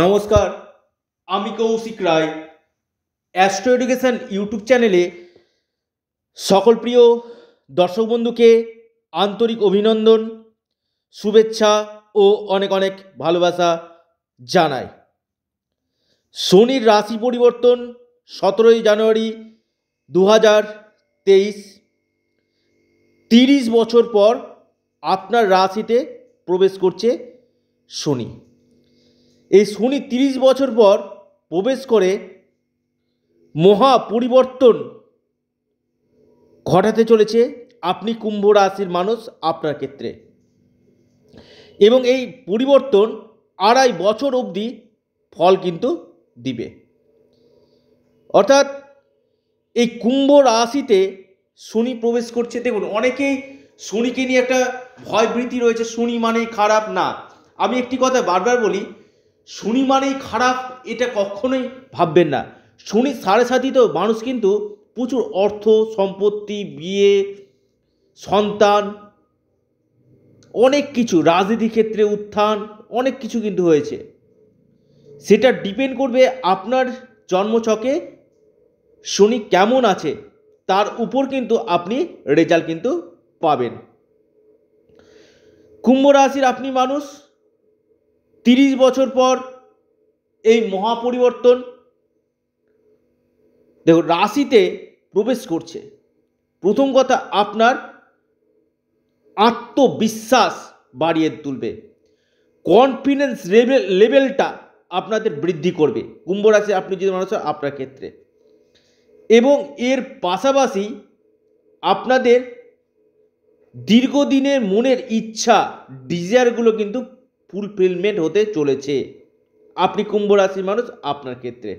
নমস্কার আমি Koushik Roy astro education YouTube চ্যানেলে সকল প্রিয় দর্শক বন্ধুকে আন্তরিক অভিনন্দন শুভেচ্ছা ও অনেক অনেক ভালোবাসা জানাই শনির রাশি পরিবর্তন সতেরোই জানুয়ারি দু হাজার তেইশ তিরিশ বছর পর আপনার রাশিতে প্রবেশ করছে শনি এই শনি তিরিশ বছর পর প্রবেশ করে মহা পরিবর্তন ঘটাতে চলেছে আপনি কুম্ভ রাশির মানুষ আপনার ক্ষেত্রে এবং এই পরিবর্তন আড়াই বছর অবধি ফল কিন্তু দিবে অর্থাৎ এই কুম্ভ রাশিতে শনি প্রবেশ করছে দেখুন অনেকেই শনিকে নিয়ে একটা ভয় ভীতি রয়েছে শনি মানে খারাপ না আমি একটি কথা বারবার বলি শনি মানেই খারাপ এটা কখনোই ভাববেন না শনি সাড়ে তো মানুষ কিন্তু প্রচুর অর্থ সম্পত্তি বিয়ে সন্তান অনেক কিছু রাজনীতি ক্ষেত্রে উত্থান অনেক কিছু কিন্তু হয়েছে সেটা ডিপেন্ড করবে আপনার জন্মছকে শনি কেমন আছে তার উপর কিন্তু আপনি রেজাল্ট কিন্তু পাবেন কুম্ভ রাশির আপনি মানুষ তিরিশ বছর পর এই মহাপরিবর্তন দেখো রাশিতে প্রবেশ করছে প্রথম কথা আপনার আত্মবিশ্বাস বাড়িয়ে তুলবে কনফিডেন্স লেভেল লেভেলটা আপনাদের বৃদ্ধি করবে কুম্ভ রাশি আপনি যদি মানুষ আপনার ক্ষেত্রে এবং এর পাশাপাশি আপনাদের দীর্ঘদিনের মনের ইচ্ছা ডিজায়ারগুলো কিন্তু ফুলফিলমেন্ট হতে চলেছে আপনি কুম্ভ রাশির মানুষ আপনার ক্ষেত্রে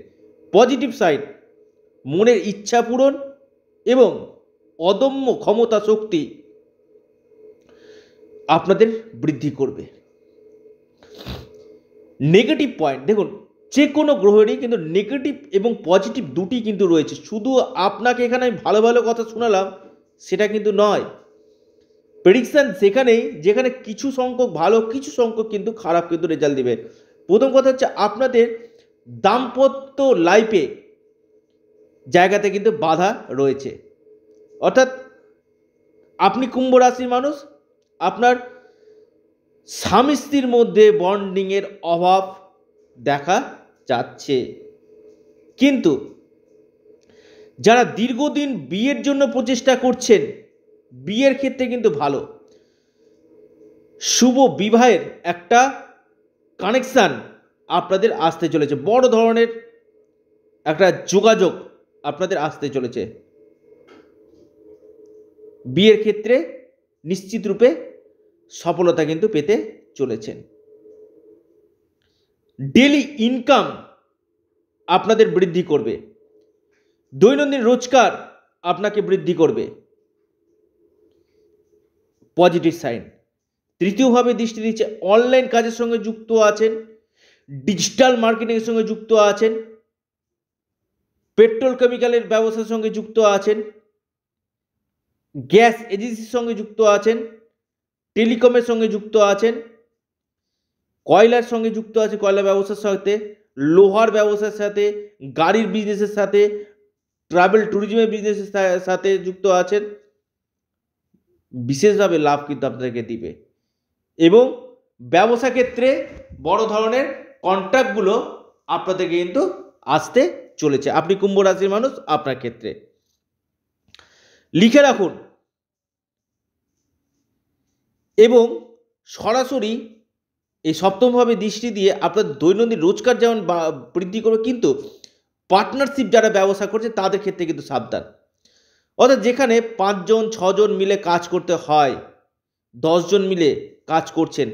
পজিটিভ সাইড মনের ইচ্ছা পূরণ এবং অদম্য ক্ষমতা শক্তি আপনাদের বৃদ্ধি করবে নেগেটিভ পয়েন্ট দেখুন যে কোনো গ্রহেরই কিন্তু নেগেটিভ এবং পজিটিভ দুটি কিন্তু রয়েছে শুধু আপনাকে এখানে আমি ভালো ভালো কথা শোনালাম সেটা কিন্তু নয় প্রেডিকশান সেখানেই যেখানে কিছু সংখ্যক ভালো কিছু সংখ্যক কিন্তু খারাপ কিন্তু রেজাল্ট দেবে প্রথম কথা হচ্ছে আপনাদের দাম্পত্য লাইফে জায়গাতে কিন্তু বাধা রয়েছে অর্থাৎ আপনি কুম্ভ রাশির মানুষ আপনার স্বামী স্ত্রীর মধ্যে বন্ডিংয়ের অভাব দেখা যাচ্ছে কিন্তু যারা দীর্ঘদিন বিয়ের জন্য প্রচেষ্টা করছেন বিয়ের ক্ষেত্রে কিন্তু ভালো শুভ বিবাহের একটা কানেকশান আপনাদের আসতে চলেছে বড় ধরনের একটা যোগাযোগ আপনাদের আসতে চলেছে বিয়ের ক্ষেত্রে নিশ্চিত রূপে সফলতা কিন্তু পেতে চলেছেন ডেলি ইনকাম আপনাদের বৃদ্ধি করবে দৈনন্দিন রোজগার আপনাকে বৃদ্ধি করবে পজিটিভ সাইন তৃতীয়ভাবে দৃষ্টি দিচ্ছে অনলাইন কাজের সঙ্গে যুক্ত আছেন ডিজিটাল মার্কেটিংয়ের সঙ্গে যুক্ত আছেন পেট্রোল কেমিক্যালের ব্যবসার সঙ্গে যুক্ত আছেন গ্যাস এজেন্সির সঙ্গে যুক্ত আছেন টেলিকমের সঙ্গে যুক্ত আছেন কয়লার সঙ্গে যুক্ত আছে কয়লা ব্যবসার সাথে লোহার ব্যবসার সাথে গাড়ির বিজনেসের সাথে ট্রাভেল ট্যুরিজমের বিজনেসের সাথে যুক্ত আছেন বিশেষভাবে লাভ কিন্তু আপনাদেরকে দিবে এবং ব্যবসা ক্ষেত্রে বড় ধরনের কন্ট্রাক্টগুলো আপনাদেরকে কিন্তু আসতে চলেছে আপনি কুম্ভ রাশির মানুষ আপনার ক্ষেত্রে লিখে রাখুন এবং সরাসরি এই সপ্তমভাবে দৃষ্টি দিয়ে আপনার দৈনন্দিন রোজগার যেমন বৃদ্ধি করবে কিন্তু পার্টনারশিপ যারা ব্যবসা করছে তাদের ক্ষেত্রে কিন্তু সাবধান অর্থাৎ যেখানে পাঁচজন ছজন মিলে কাজ করতে হয় দশজন মিলে কাজ করছেন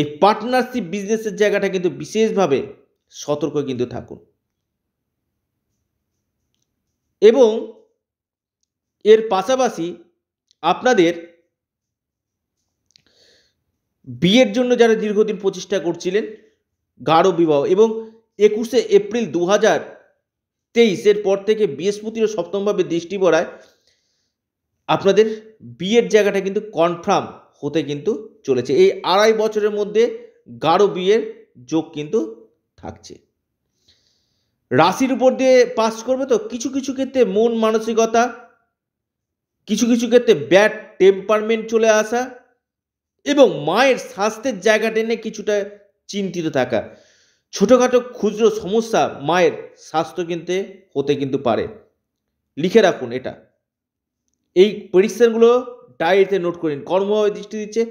এই পার্টনারশিপ বিজনেসের জায়গাটা কিন্তু বিশেষভাবে সতর্ক কিন্তু থাকুন এবং এর পাশাপাশি আপনাদের বিয়ের জন্য যারা দীর্ঘদিন প্রচেষ্টা করছিলেন গাঢ় বিবাহ এবং একুশে এপ্রিল দু হাজার তেইশের পর থেকে বৃহস্পতিরও সপ্তমভাবে দৃষ্টি পড়ায় আপনাদের বিয়ের জায়গাটা কিন্তু কনফার্ম হতে কিন্তু চলেছে এই আড়াই বছরের মধ্যে গাঢ় বিয়ের যোগ কিন্তু থাকছে রাশির উপর দিয়ে পাস করবে তো কিছু কিছু ক্ষেত্রে মন মানসিকতা কিছু কিছু ক্ষেত্রে ব্যাড টেম্পারমেন্ট চলে আসা এবং মায়ের স্বাস্থ্যের জায়গা টেনে কিছুটা চিন্তিত থাকা ছোটোখাটো খুচরো সমস্যা মায়ের স্বাস্থ্য কিনতে হতে কিন্তু পারে লিখে রাখুন এটা এই পরিশ্রমগুলো ডায়েরিতে নোট করে নিন কর্মভাবে দৃষ্টি দিচ্ছে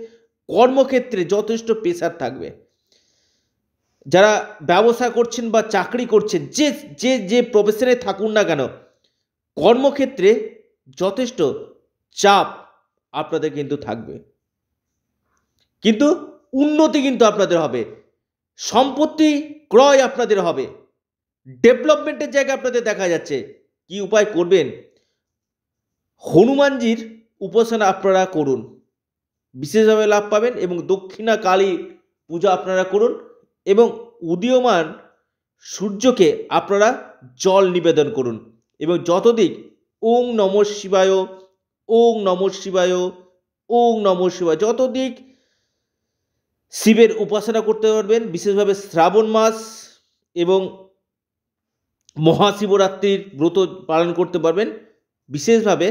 কর্মক্ষেত্রে যথেষ্ট প্রেশার থাকবে যারা ব্যবসা করছেন বা চাকরি করছেন যে যে যে প্রফেশনে থাকুন না কেন কর্মক্ষেত্রে যথেষ্ট চাপ আপনাদের কিন্তু থাকবে কিন্তু উন্নতি কিন্তু আপনাদের হবে সম্পত্তি ক্রয় আপনাদের হবে ডেভেলপমেন্টের জায়গা আপনাদের দেখা যাচ্ছে কি উপায় করবেন হনুমানজির উপাসনা আপনারা করুন বিশেষভাবে লাভ পাবেন এবং দক্ষিণা কালী পূজা আপনারা করুন এবং উদীয়মান সূর্যকে আপনারা জল নিবেদন করুন এবং যতদিক ওং নম শিবায় ওং নম শিবায় ওং নম শিবায় যতদিক শিবের উপাসনা করতে পারবেন বিশেষভাবে শ্রাবণ মাস এবং মহাশিবরাত্রির ব্রত পালন করতে পারবেন বিশেষভাবে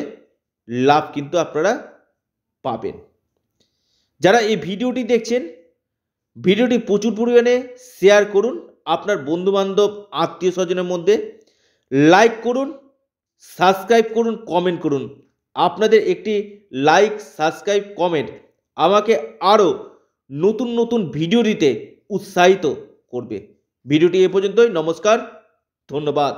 লাভ কিন্তু আপনারা পাবেন যারা এই ভিডিওটি দেখছেন ভিডিওটি প্রচুর পরিমাণে শেয়ার করুন আপনার বন্ধুবান্ধব আত্মীয় স্বজনের মধ্যে লাইক করুন সাবস্ক্রাইব করুন কমেন্ট করুন আপনাদের একটি লাইক সাবস্ক্রাইব কমেন্ট আমাকে আরও নতুন নতুন ভিডিও দিতে উৎসাহিত করবে ভিডিওটি এ পর্যন্তই নমস্কার ধন্যবাদ